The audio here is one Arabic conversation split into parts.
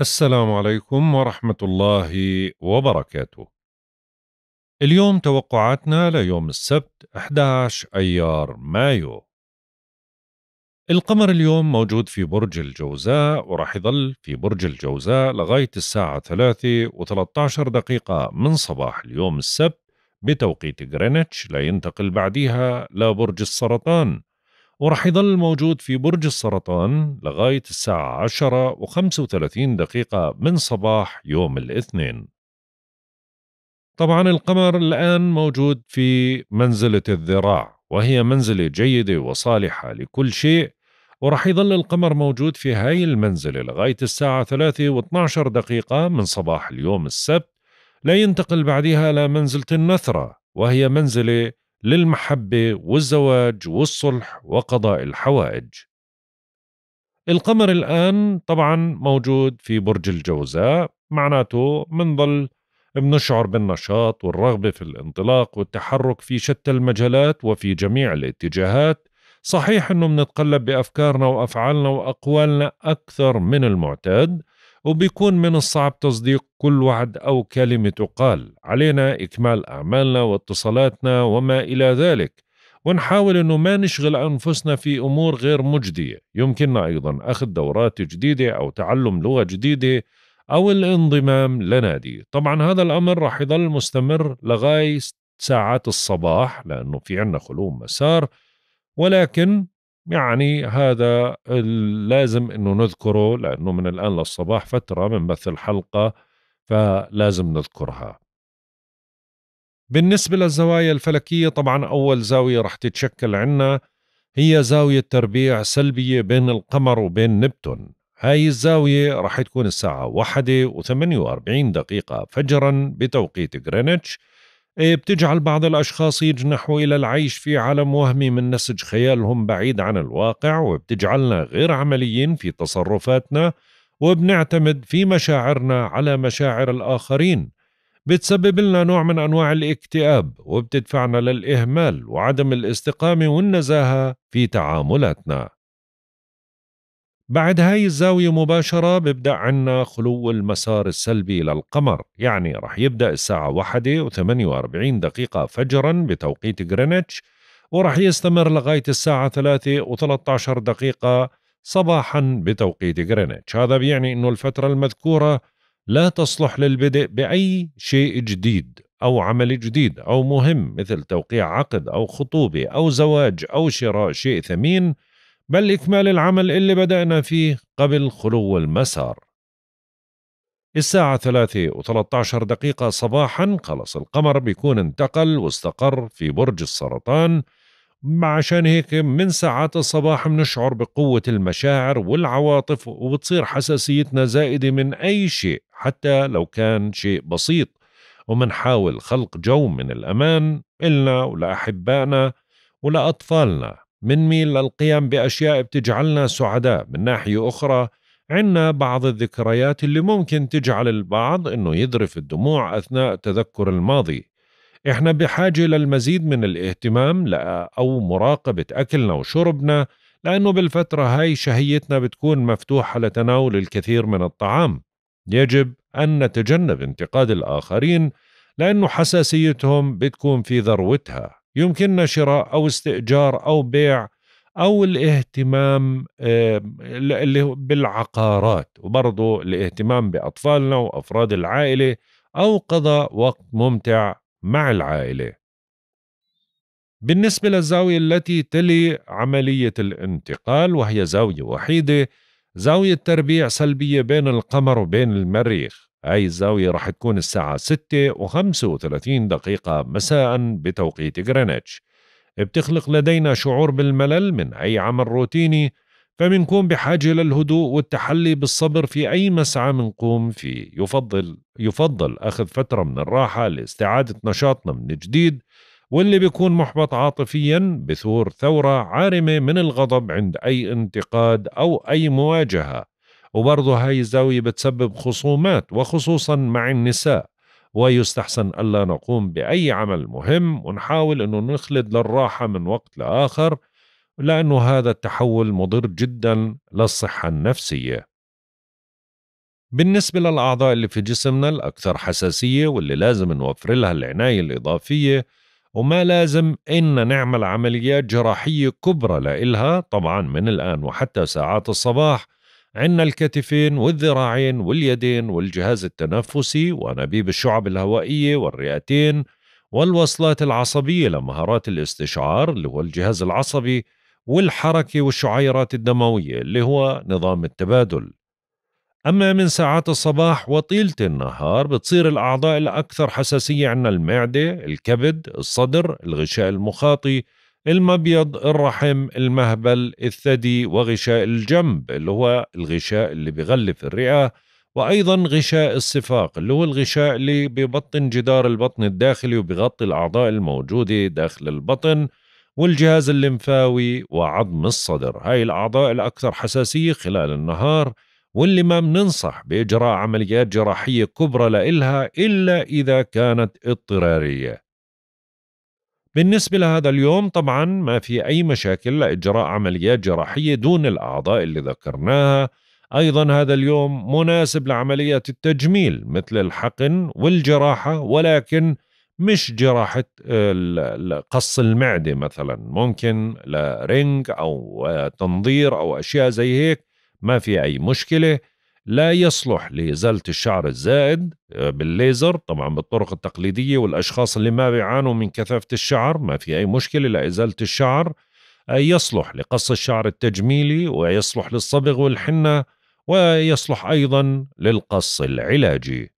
السلام عليكم ورحمة الله وبركاته. اليوم توقعاتنا ليوم السبت 11 أيار مايو. القمر اليوم موجود في برج الجوزاء وراح يظل في برج الجوزاء لغاية الساعة 3 و13 دقيقة من صباح اليوم السبت بتوقيت غرينتش لينتقل بعديها لبرج السرطان وراح يظل موجود في برج السرطان لغاية الساعة 10 و35 دقيقة من صباح يوم الاثنين طبعا القمر الآن موجود في منزلة الذراع وهي منزلة جيدة وصالحة لكل شيء وراح يظل القمر موجود في هاي المنزلة لغاية الساعة 3 و12 دقيقة من صباح اليوم السبت لا ينتقل بعدها لمنزلة النثرة وهي منزلة للمحبة والزواج والصلح وقضاء الحوائج. القمر الآن طبعا موجود في برج الجوزاء معناته منظل بنشعر بالنشاط والرغبة في الانطلاق والتحرك في شتى المجالات وفي جميع الاتجاهات صحيح أنه منتقلب بأفكارنا وأفعالنا وأقوالنا أكثر من المعتاد وبيكون من الصعب تصديق كل وعد أو كلمة تقال علينا إكمال أعمالنا واتصالاتنا وما إلى ذلك ونحاول أنه ما نشغل أنفسنا في أمور غير مجدية يمكننا أيضا أخذ دورات جديدة أو تعلم لغة جديدة أو الانضمام لنادي طبعا هذا الأمر راح يظل مستمر لغاية ساعات الصباح لأنه في عنا خلوم مسار ولكن يعني هذا لازم انه نذكره لانه من الان للصباح فتره بث الحلقه فلازم نذكرها. بالنسبه للزوايا الفلكيه طبعا اول زاويه رح تتشكل عنا هي زاويه تربيع سلبيه بين القمر وبين نبتون. هاي الزاوية راح تكون الساعة وثمانية واربعين دقيقة فجرا بتوقيت غرينتش إيه، بتجعل بعض الأشخاص يجنحوا إلى العيش في عالم وهمي من نسج خيالهم بعيد عن الواقع وبتجعلنا غير عمليين في تصرفاتنا وبنعتمد في مشاعرنا على مشاعر الآخرين بتسبب لنا نوع من أنواع الاكتئاب وبتدفعنا للإهمال وعدم الاستقامة والنزاهة في تعاملاتنا بعد هاي الزاوية مباشرة ببدأ عنا خلو المسار السلبي للقمر يعني رح يبدأ الساعة واحدة وثمانية وأربعين دقيقة فجرا بتوقيت غرينتش ورح يستمر لغاية الساعة ثلاثة وثلاثة عشر دقيقة صباحا بتوقيت غرينتش هذا بيعني أنه الفترة المذكورة لا تصلح للبدء بأي شيء جديد أو عمل جديد أو مهم مثل توقيع عقد أو خطوبة أو زواج أو شراء شيء ثمين بل إكمال العمل اللي بدأنا فيه قبل خلو المسار الساعة وثلاثة عشر دقيقة صباحا خلص القمر بيكون انتقل واستقر في برج السرطان عشان هيك من ساعات الصباح بنشعر بقوة المشاعر والعواطف وبتصير حساسيتنا زائدة من أي شيء حتى لو كان شيء بسيط ومنحاول خلق جو من الأمان إلنا ولأحبائنا ولأطفالنا منميل للقيام بأشياء بتجعلنا سعداء من ناحية أخرى عنا بعض الذكريات اللي ممكن تجعل البعض أنه يذرف الدموع أثناء تذكر الماضي إحنا بحاجة للمزيد من الاهتمام أو مراقبة أكلنا وشربنا لأنه بالفترة هاي شهيتنا بتكون مفتوحة لتناول الكثير من الطعام يجب أن نتجنب انتقاد الآخرين لأنه حساسيتهم بتكون في ذروتها يمكننا شراء أو استئجار أو بيع أو الاهتمام اللي بالعقارات وبرضه الاهتمام بأطفالنا وأفراد العائلة أو قضاء وقت ممتع مع العائلة بالنسبة للزاوية التي تلي عملية الانتقال وهي زاوية وحيدة زاوية تربيع سلبية بين القمر وبين المريخ أي الزاوية راح تكون الساعة 6 و35 دقيقة مساء بتوقيت غرينتش بتخلق لدينا شعور بالملل من أي عمل روتيني فمنكون بحاجة للهدوء والتحلي بالصبر في أي مسعى منقوم فيه يفضل, يفضل أخذ فترة من الراحة لاستعادة نشاطنا من جديد واللي بيكون محبط عاطفيا بثور ثورة عارمة من الغضب عند أي انتقاد أو أي مواجهة وبرضه هاي الزاوية بتسبب خصومات وخصوصا مع النساء ويستحسن ألا نقوم بأي عمل مهم ونحاول أنه نخلد للراحة من وقت لآخر لأنه هذا التحول مضر جدا للصحة النفسية بالنسبة للأعضاء اللي في جسمنا الأكثر حساسية واللي لازم نوفر لها العناية الإضافية وما لازم إن نعمل عمليات جراحية كبرى لإلها طبعا من الآن وحتى ساعات الصباح عندنا الكتفين والذراعين واليدين والجهاز التنفسي وانابيب الشعب الهوائيه والرئتين والوصلات العصبيه لمهارات الاستشعار اللي هو الجهاز العصبي والحركه والشعيرات الدمويه اللي هو نظام التبادل. أما من ساعات الصباح وطيلة النهار بتصير الأعضاء الأكثر حساسية عندنا المعدة، الكبد، الصدر، الغشاء المخاطي، المبيض الرحم المهبل الثدي وغشاء الجنب اللي هو الغشاء اللي بيغلف الرئة وأيضا غشاء الصفاق اللي هو الغشاء اللي بيبطن جدار البطن الداخلي وبيغطي الأعضاء الموجودة داخل البطن والجهاز الليمفاوي وعظم الصدر هاي الأعضاء الأكثر حساسية خلال النهار واللي ما بننصح بإجراء عمليات جراحية كبرى لإلها إلا إذا كانت اضطرارية بالنسبة لهذا اليوم طبعا ما في أي مشاكل لإجراء عمليات جراحية دون الأعضاء اللي ذكرناها أيضا هذا اليوم مناسب لعمليات التجميل مثل الحقن والجراحة ولكن مش جراحة آه، قص المعدة مثلا ممكن لرنج أو آه، تنظير أو أشياء زي هيك ما في أي مشكلة لا يصلح لإزالة الشعر الزائد آه، بالليزر طبعا بالطرق التقليدية والأشخاص اللي ما بيعانوا من كثافة الشعر ما في أي مشكلة لإزالة الشعر آه، يصلح لقص الشعر التجميلي ويصلح للصبغ والحنة ويصلح أيضا للقص العلاجي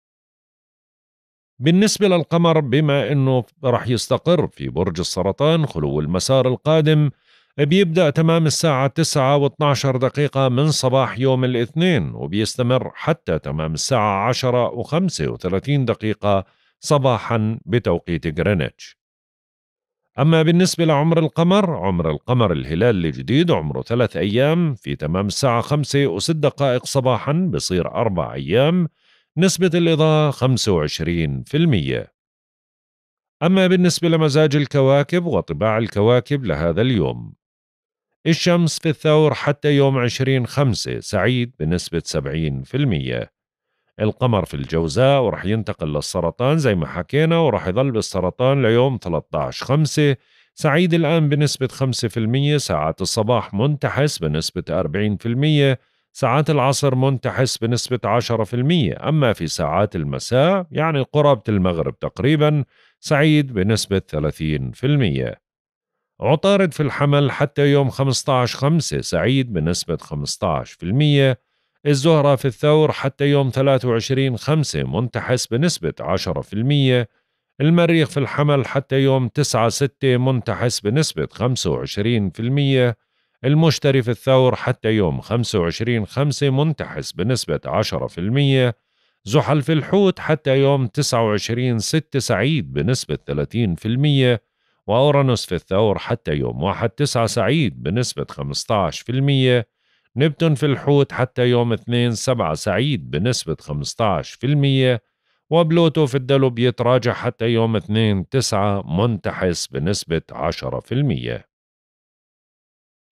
بالنسبة للقمر بما أنه رح يستقر في برج السرطان خلو المسار القادم بيبدأ تمام الساعة 9 و12 دقيقة من صباح يوم الاثنين وبيستمر حتى تمام الساعة 10 و35 دقيقة صباحا بتوقيت غرينتش أما بالنسبة لعمر القمر عمر القمر الهلال الجديد عمره ثلاث أيام في تمام الساعة خمسة وست دقائق صباحا بصير أربع أيام نسبة الإضاءة 25% أما بالنسبة لمزاج الكواكب وطباع الكواكب لهذا اليوم الشمس في الثور حتى يوم 20/5 سعيد بنسبة سبعين في المية القمر في الجوزاء ورح ينتقل للسرطان زي ما حكينا ورح يظل بالسرطان ليوم 13 5 سعيد الآن بنسبة 5% ساعات الصباح منتحس بنسبة 40% ساعات العصر منتحس بنسبة 10% أما في ساعات المساء يعني قرابة المغرب تقريبا سعيد بنسبة 30% عطارد في الحمل حتى يوم 15 5 سعيد بنسبة 15% الزهرة في الثور حتى يوم 23 5 منتحس بنسبة 10% المريخ في الحمل حتى يوم 9 6 منتحس بنسبة 25% المشتري في الثور حتى يوم 25 5 منتحس بنسبة 10% زحل في الحوت حتى يوم 29 6 سعيد بنسبة 30% وأورانوس في الثور حتى يوم واحد تسعة سعيد بنسبة 15% نبتون في الحوت حتى يوم اثنين سبعة سعيد بنسبة 15% وبلوتو في الدلو بيتراجع حتى يوم اثنين تسعة منتحس بنسبة 10%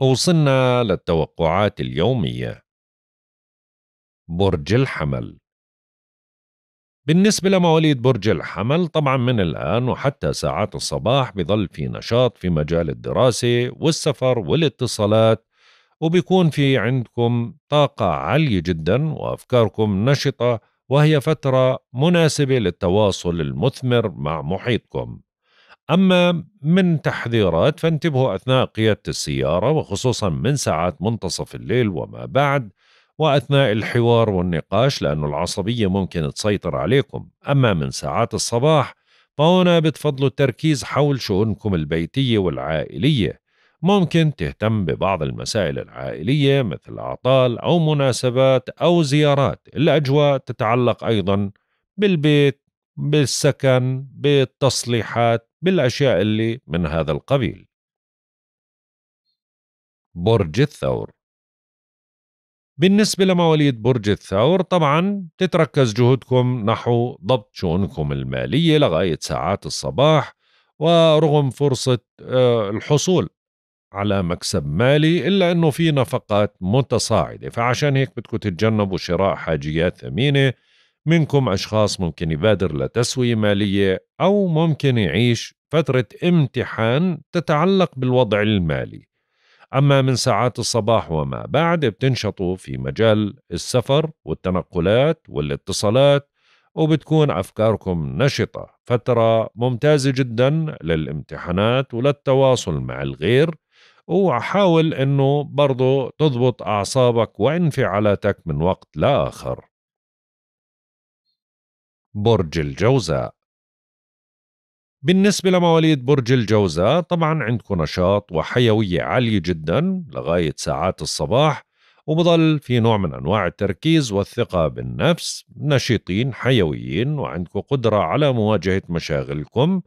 وصلنا للتوقعات اليومية برج الحمل بالنسبة لمواليد برج الحمل طبعا من الآن وحتى ساعات الصباح بظل في نشاط في مجال الدراسة والسفر والاتصالات وبيكون في عندكم طاقة عالية جدا وأفكاركم نشطة وهي فترة مناسبة للتواصل المثمر مع محيطكم أما من تحذيرات فانتبهوا أثناء قيادة السيارة وخصوصا من ساعات منتصف الليل وما بعد وأثناء الحوار والنقاش لأن العصبية ممكن تسيطر عليكم أما من ساعات الصباح فهنا بتفضلوا التركيز حول شؤونكم البيتية والعائلية ممكن تهتم ببعض المسائل العائلية مثل أعطال أو مناسبات أو زيارات الأجواء تتعلق أيضا بالبيت بالسكن بالتصليحات بالأشياء اللي من هذا القبيل برج الثور بالنسبة لمواليد برج الثور طبعا تتركز جهودكم نحو ضبط شؤونكم المالية لغاية ساعات الصباح ورغم فرصة آه، الحصول على مكسب مالي إلا أنه في نفقات متصاعدة فعشان هيك بدكم تتجنبوا شراء حاجيات ثمينة منكم أشخاص ممكن يبادر لتسوية مالية أو ممكن يعيش فترة امتحان تتعلق بالوضع المالي أما من ساعات الصباح وما بعد بتنشطوا في مجال السفر والتنقلات والاتصالات وبتكون أفكاركم نشطة فترة ممتازة جدا للامتحانات وللتواصل مع الغير وحاول أنه برضو تضبط أعصابك وانفعالاتك من وقت لآخر برج الجوزاء بالنسبة لمواليد برج الجوزاء طبعا عندكم نشاط وحيوية عالية جدا لغاية ساعات الصباح وبضل في نوع من أنواع التركيز والثقة بالنفس نشيطين حيويين وعندكم قدرة على مواجهة مشاغلكم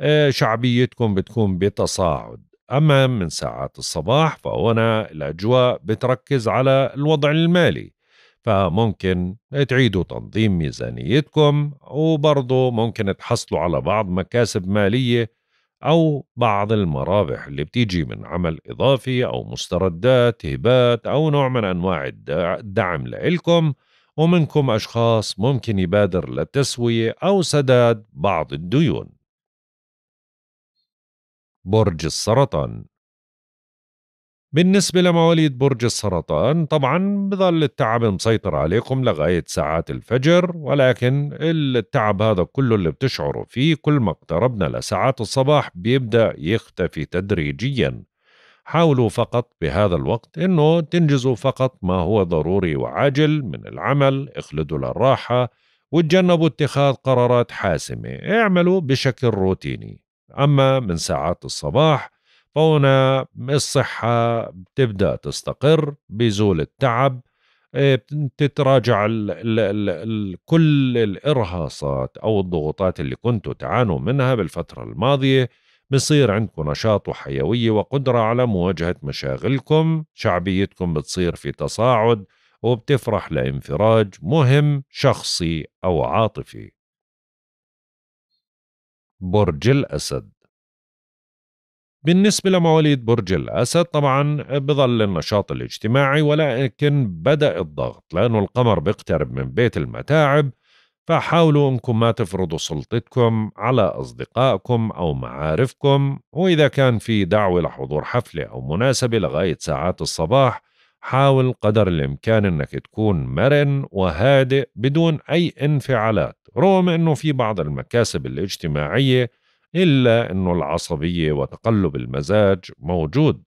آه، شعبيتكم بتكون بتصاعد أما من ساعات الصباح فهنا الأجواء بتركز على الوضع المالي فممكن تعيدوا تنظيم ميزانيتكم وبرضه ممكن تحصلوا على بعض مكاسب مالية أو بعض المرابح اللي بتيجي من عمل إضافي أو مستردات هبات أو نوع من أنواع الدعم لإلكم ومنكم أشخاص ممكن يبادر للتسوية أو سداد بعض الديون برج السرطان بالنسبة لمواليد برج السرطان طبعا بظل التعب مسيطر عليكم لغاية ساعات الفجر ولكن التعب هذا كله اللي بتشعروا فيه كل ما اقتربنا لساعات الصباح بيبدأ يختفي تدريجيا حاولوا فقط بهذا الوقت انه تنجزوا فقط ما هو ضروري وعاجل من العمل اخلدوا للراحة وتجنبوا اتخاذ قرارات حاسمة اعملوا بشكل روتيني أما من ساعات الصباح فهنا الصحة بتبدأ تستقر بيزول التعب آه، بتتراجع كل الإرهاصات أو الضغوطات اللي كنتوا تعانوا منها بالفترة الماضية بصير عندكم نشاط وحيوية وقدرة على مواجهة مشاغلكم شعبيتكم بتصير في تصاعد وبتفرح لانفراج مهم شخصي أو عاطفي برج الأسد بالنسبة لمواليد برج الأسد طبعا بظل النشاط الاجتماعي ولكن بدأ الضغط لأنه القمر بيقترب من بيت المتاعب فحاولوا أنكم ما تفرضوا سلطتكم على أصدقائكم أو معارفكم وإذا كان في دعوة لحضور حفلة أو مناسبة لغاية ساعات الصباح حاول قدر الإمكان أنك تكون مرن وهادئ بدون أي انفعالات رغم أنه في بعض المكاسب الاجتماعية إلا أنه العصبية وتقلب المزاج موجود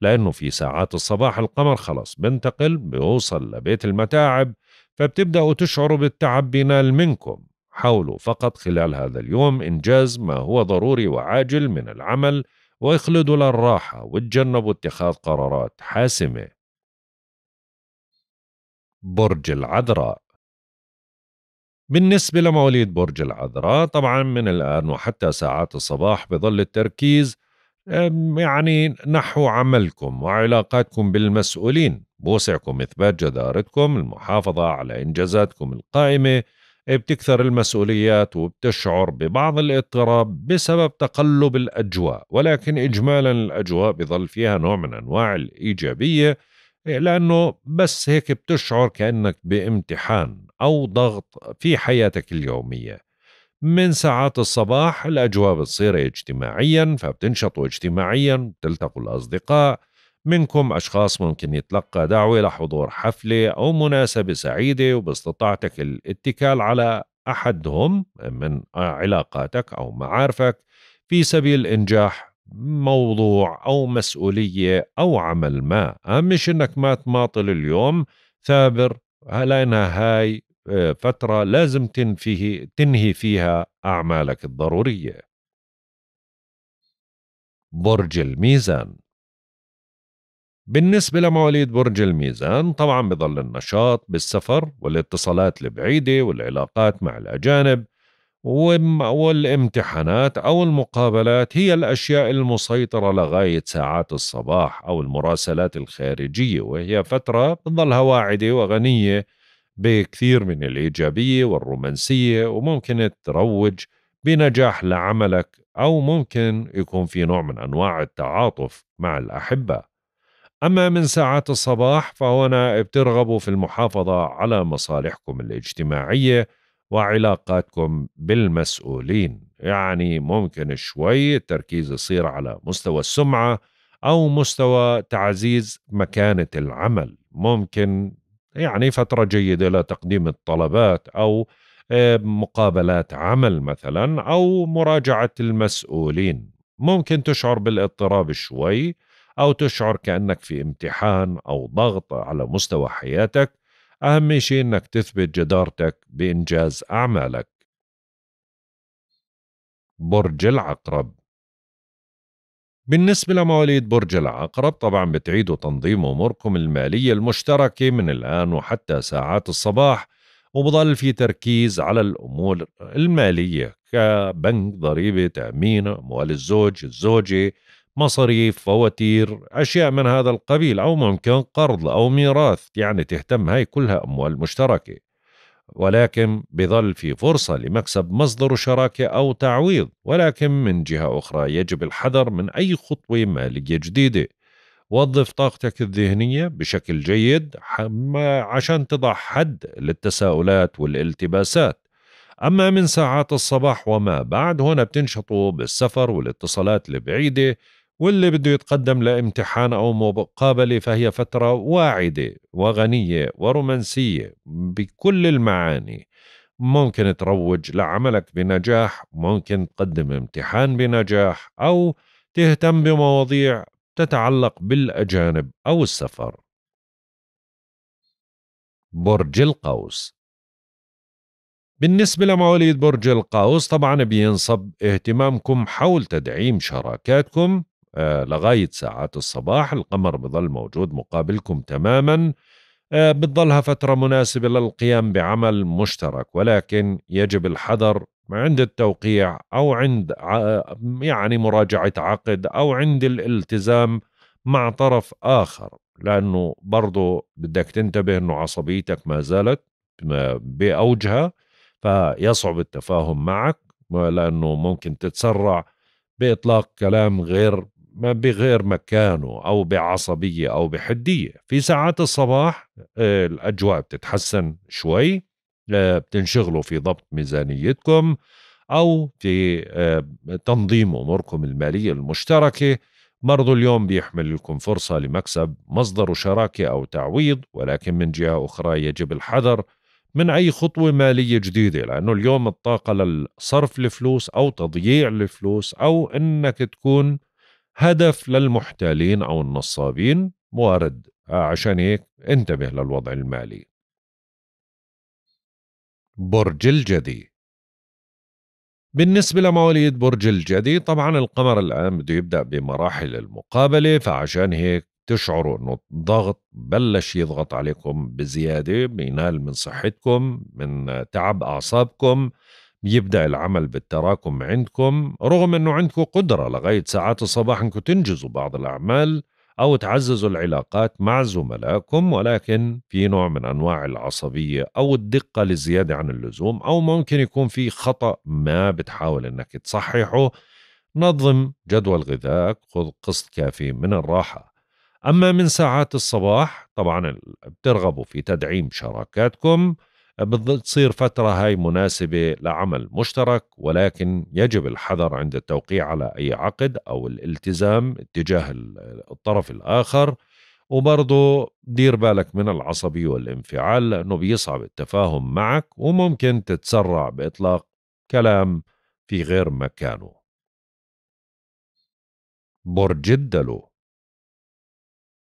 لأنه في ساعات الصباح القمر خلص بنتقل بيوصل لبيت المتاعب فبتبدأوا تشعروا بالتعب بينال منكم حاولوا فقط خلال هذا اليوم إنجاز ما هو ضروري وعاجل من العمل واخلدوا للراحة وتجنبوا اتخاذ قرارات حاسمة برج العذراء بالنسبة لمواليد برج العذراء طبعا من الآن وحتى ساعات الصباح بظل التركيز يعني نحو عملكم وعلاقاتكم بالمسؤولين بوسعكم إثبات جدارتكم المحافظة على إنجازاتكم القائمة بتكثر المسؤوليات وبتشعر ببعض الاضطراب بسبب تقلب الأجواء ولكن إجمالا الأجواء بظل فيها نوع من أنواع الإيجابية لأنه بس هيك بتشعر كأنك بامتحان أو ضغط في حياتك اليومية من ساعات الصباح الأجواء بتصير اجتماعيا فبتنشطوا اجتماعيا بتلتقوا الأصدقاء منكم أشخاص ممكن يتلقى دعوة لحضور حفلة أو مناسبة سعيدة وباستطاعتك الاتكال على أحدهم من علاقاتك أو معارفك في سبيل إنجاح موضوع أو مسؤولية أو عمل ما أهم أنك ما تماطل اليوم ثابر لأنها هاي فترة لازم تنفيه تنهي فيها أعمالك الضرورية برج الميزان بالنسبة لمواليد برج الميزان طبعا بضل النشاط بالسفر والاتصالات البعيدة والعلاقات مع الأجانب والامتحانات أو المقابلات هي الأشياء المسيطرة لغاية ساعات الصباح أو المراسلات الخارجية وهي فترة بتظلها واعدة وغنية بكثير من الإيجابية والرومانسية وممكن تروج بنجاح لعملك أو ممكن يكون في نوع من أنواع التعاطف مع الأحبة أما من ساعات الصباح فهنا بترغبوا في المحافظة على مصالحكم الاجتماعية وعلاقاتكم بالمسؤولين يعني ممكن شوي التركيز يصير على مستوى السمعة أو مستوى تعزيز مكانة العمل ممكن يعني فترة جيدة لتقديم الطلبات أو آه، مقابلات عمل مثلا أو مراجعة المسؤولين ممكن تشعر بالاضطراب شوي أو تشعر كأنك في امتحان أو ضغط على مستوى حياتك أهم شيء أنك تثبت جدارتك بإنجاز أعمالك برج العقرب بالنسبة لمواليد برج العقرب طبعا بتعيدوا تنظيم أموركم المالية المشتركة من الآن وحتى ساعات الصباح وبضل في تركيز على الأمور المالية كبنك ضريبة تأمين أموال الزوج الزوجة مصاريف فواتير أشياء من هذا القبيل أو ممكن قرض أو ميراث يعني تهتم هاي كلها أموال مشتركة ولكن بظل في فرصة لمكسب مصدر شراكة أو تعويض ولكن من جهة أخرى يجب الحذر من أي خطوة مالية جديدة وظف طاقتك الذهنية بشكل جيد عشان تضع حد للتساؤلات والالتباسات أما من ساعات الصباح وما بعد هنا بتنشطوا بالسفر والاتصالات البعيدة واللي بده يتقدم لامتحان أو مقابلة فهي فترة واعدة وغنية ورومانسية بكل المعاني ممكن تروج لعملك بنجاح ممكن تقدم امتحان بنجاح أو تهتم بمواضيع تتعلق بالأجانب أو السفر برج القوس بالنسبة لمواليد برج القوس طبعا بينصب اهتمامكم حول تدعيم شراكاتكم آه، لغاية ساعات الصباح القمر بظل موجود مقابلكم تماما آه، بتظلها فترة مناسبة للقيام بعمل مشترك ولكن يجب الحذر عند التوقيع أو عند يعني مراجعة عقد أو عند الالتزام مع طرف آخر لأنه برضو بدك تنتبه أنه عصبيتك ما زالت بأوجها فيصعب التفاهم معك لأنه ممكن تتسرع بإطلاق كلام غير بغير مكانه أو بعصبية أو بحدية في ساعات الصباح آه، الأجواء بتتحسن شوي آه، بتنشغلوا في ضبط ميزانيتكم أو في آه، تنظيم أموركم المالية المشتركة برضو اليوم بيحمل لكم فرصة لمكسب مصدر شراكة أو تعويض ولكن من جهة أخرى يجب الحذر من أي خطوة مالية جديدة لأنه اليوم الطاقة للصرف الفلوس أو تضييع الفلوس أو أنك تكون هدف للمحتالين أو النصابين وارد آه، عشان هيك انتبه للوضع المالي برج الجدي بالنسبة لمواليد برج الجدي طبعا القمر الآن بده يبدأ بمراحل المقابلة فعشان هيك تشعروا انه الضغط بلش يضغط عليكم بزياده بينال من صحتكم من تعب اعصابكم بيبدا العمل بالتراكم عندكم رغم انه عندكم قدره لغايه ساعات الصباح انكم تنجزوا بعض الاعمال او تعززوا العلاقات مع زملائكم ولكن في نوع من انواع العصبيه او الدقه الزياده عن اللزوم او ممكن يكون في خطا ما بتحاول انك تصححه نظم جدول غذائك خذ قسط كافي من الراحه اما من ساعات الصباح طبعا بترغبوا في تدعيم شراكاتكم بتصير فترة هاي مناسبة لعمل مشترك ولكن يجب الحذر عند التوقيع على أي عقد أو الالتزام اتجاه الطرف الآخر وبرضه دير بالك من العصبية والانفعال لأنه بيصعب التفاهم معك وممكن تتسرع بإطلاق كلام في غير مكانه برج الدلو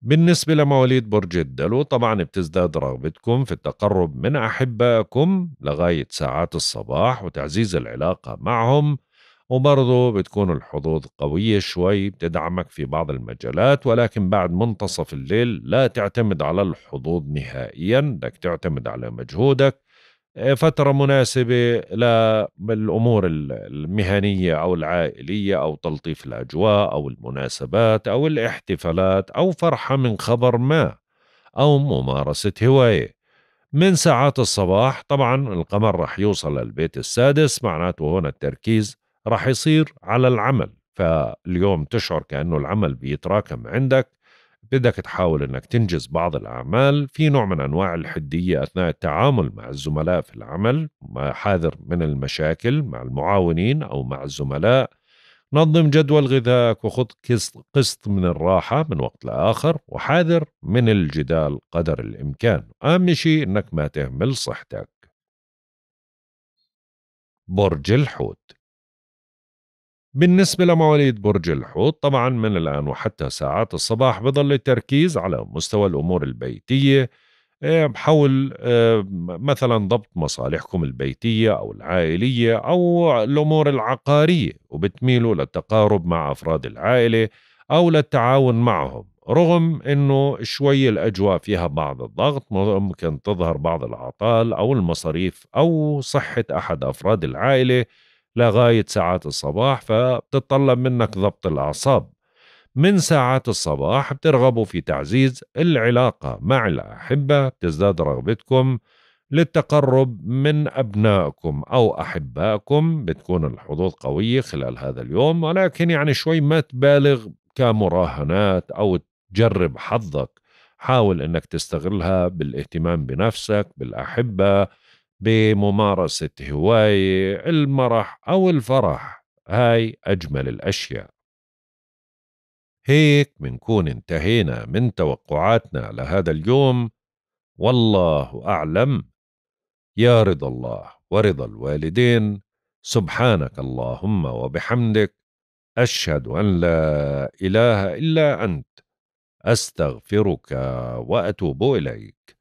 بالنسبة لمواليد برج الدلو طبعا بتزداد رغبتكم في التقرب من أحبائكم لغاية ساعات الصباح وتعزيز العلاقة معهم وبرضه بتكون الحظوظ قوية شوي بتدعمك في بعض المجالات ولكن بعد منتصف الليل لا تعتمد على الحظوظ نهائيا بدك تعتمد على مجهودك فترة مناسبة للأمور المهنية أو العائلية أو تلطيف الأجواء أو المناسبات أو الاحتفالات أو فرحة من خبر ما أو ممارسة هواية من ساعات الصباح طبعا القمر رح يوصل للبيت السادس معناته هنا التركيز رح يصير على العمل فاليوم تشعر كأنه العمل بيتراكم عندك بدك تحاول أنك تنجز بعض الأعمال في نوع من أنواع الحدية أثناء التعامل مع الزملاء في العمل حاذر من المشاكل مع المعاونين أو مع الزملاء نظم جدول غذائك وخذ قسط من الراحة من وقت لآخر وحاذر من الجدال قدر الإمكان أهم شيء أنك ما تهمل صحتك برج الحوت بالنسبة لمواليد برج الحوت طبعا من الآن وحتى ساعات الصباح بظل التركيز على مستوى الأمور البيتية بحول مثلا ضبط مصالحكم البيتية أو العائلية أو الأمور العقارية وبتميلوا للتقارب مع أفراد العائلة أو للتعاون معهم رغم أنه شوي الأجواء فيها بعض الضغط ممكن تظهر بعض العطال أو المصاريف أو صحة أحد أفراد العائلة لغاية ساعات الصباح فبتتطلب منك ضبط الأعصاب من ساعات الصباح بترغبوا في تعزيز العلاقة مع الأحبة بتزداد رغبتكم للتقرب من أبنائكم أو أحبائكم بتكون الحظوظ قوية خلال هذا اليوم ولكن يعني شوي ما تبالغ كمراهنات أو تجرب حظك حاول أنك تستغلها بالاهتمام بنفسك بالأحبة بممارسة هواية المرح أو الفرح هاي أجمل الأشياء هيك منكون انتهينا من توقعاتنا لهذا اليوم والله أعلم يا رضا الله ورضا الوالدين سبحانك اللهم وبحمدك أشهد أن لا إله إلا أنت أستغفرك وأتوب إليك